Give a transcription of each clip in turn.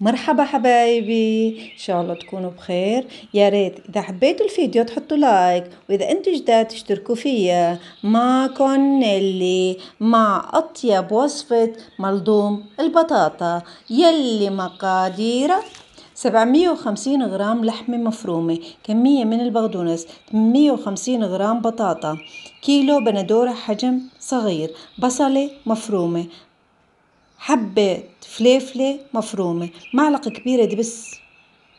مرحبا حبايبي ان شاء الله تكونوا بخير يا ريت اذا حبيتوا الفيديو تحطوا لايك واذا انتوا جداد تشتركوا فيا مع كونيلي مع اطيب وصفة ملضوم البطاطا يلي مقاديره 750 غرام لحمة مفرومة كمية من البقدونس 850 غرام بطاطا كيلو بندورة حجم صغير بصلة مفرومة حبة فليفلة مفرومة معلقة كبيرة دبس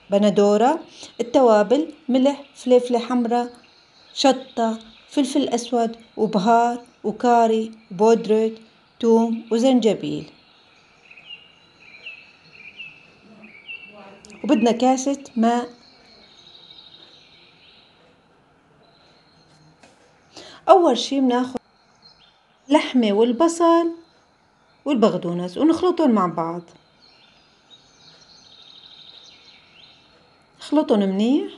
بندورة التوابل ملح فليفلة حمراء شطة فلفل أسود وبهار وكاري بودرة توم وزنجبيل وبدنا كاسة ماء أول شي بناخد لحمة والبصل والبقدونس ونخلطهم مع بعض نخلطهم منيح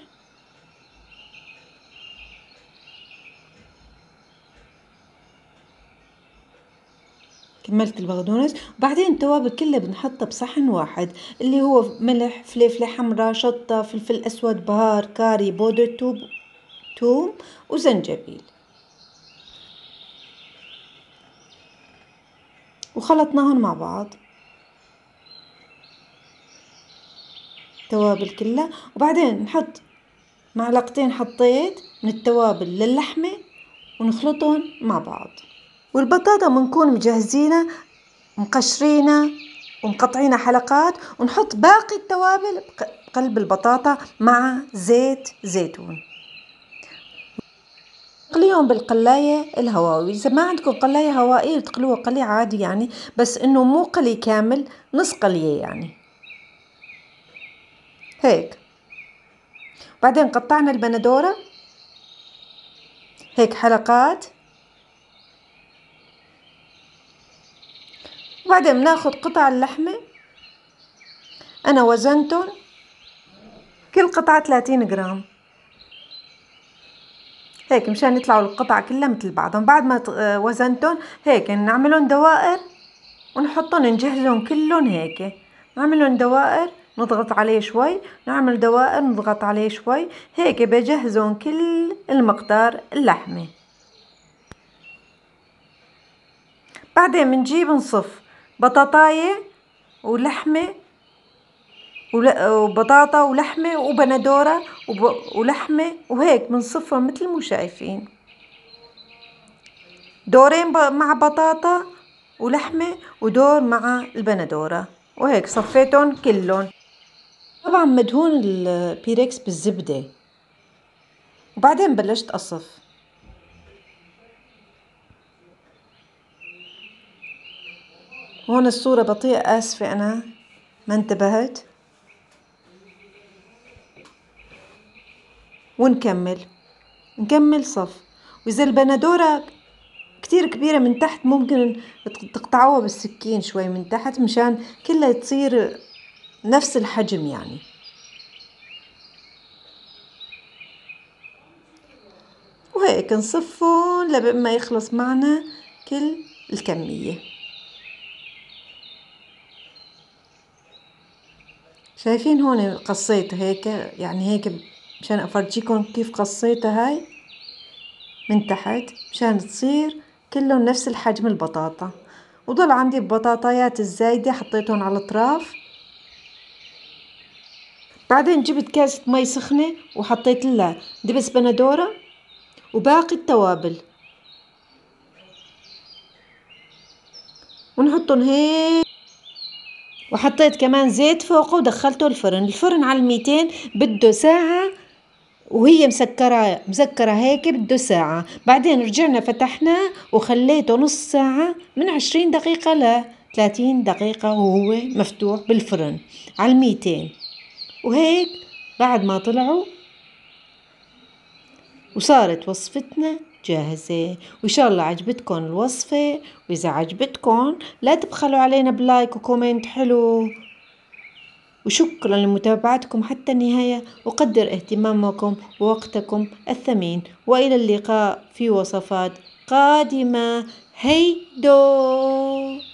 كملت البقدونس وبعدين التوابل كلها بنحطها بصحن واحد اللي هو ملح فليفلة حمراء شطة فلفل أسود بهار كاري بودر توب توم وزنجبيل وخلطناهم مع بعض التوابل كلها وبعدين نحط معلقتين حطيت من التوابل للحمة ونخلطهم مع بعض والبطاطا بنكون مجهزينها مقشرينها ومقطعينها حلقات ونحط باقي التوابل بقلب البطاطا مع زيت زيتون تقليهم بالقلاية الهوائية إذا ما عندكم قلاية هوائية تقلوها قلي عادي يعني بس إنه مو قلي كامل نص قلية يعني هيك بعدين قطعنا البندورة هيك حلقات وبعدين بناخد قطع اللحمة أنا وزنتهم كل قطعة 30 جرام هيك مشان يطلعوا القطع كلها مثل بعضهم بعد ما آه، وزنتهم هيك نعملهم دوائر ونحطهم نجهزهم كلهم هيك نعملهم دوائر نضغط عليه شوي نعمل دوائر نضغط عليه شوي هيك بجهزهم كل المقدار اللحمه بعدين بنجيب نصف بطاطايه ولحمه وبطاطا ولحمة وبندورة ولحمة وهيك بنصفهم مثل ما شايفين دورين مع بطاطا ولحمة ودور مع البندورة وهيك صفيتهم كلهم طبعا مدهون البيريكس بالزبدة وبعدين بلشت أصف هون الصورة بطيئة آسفة أنا ما انتبهت ونكمل نكمل صف وإذا البندورة كتير كبيرة من تحت ممكن تقطعوها بالسكين شوي من تحت مشان كلها تصير نفس الحجم يعني وهيك نصفهم ما يخلص معنا كل الكمية شايفين هون قصيت هيك يعني هيك مشان أفرجيكم كيف قصيتها هاي من تحت مشان تصير كلهم نفس الحجم البطاطا وضل عندي البطاطايات الزايدة حطيتهم على الأطراف بعدين جبت كاسة مي سخنة وحطيت لها دبس بندورة وباقي التوابل ونحطهم هيك وحطيت كمان زيت فوقه ودخلته الفرن الفرن على 200 بده ساعة وهي مسكرة مسكرة هيك بده ساعة بعدين رجعنا فتحنا وخليته نص ساعة من عشرين دقيقة ل 30 دقيقة وهو مفتوح بالفرن على الميتين وهيك بعد ما طلعوا وصارت وصفتنا جاهزة وإن شاء الله عجبتكم الوصفة وإذا عجبتكم لا تبخلوا علينا بلايك وكومنت حلو وشكرا لمتابعتكم حتى النهاية أقدر اهتمامكم ووقتكم الثمين وإلى اللقاء في وصفات قادمة هيدو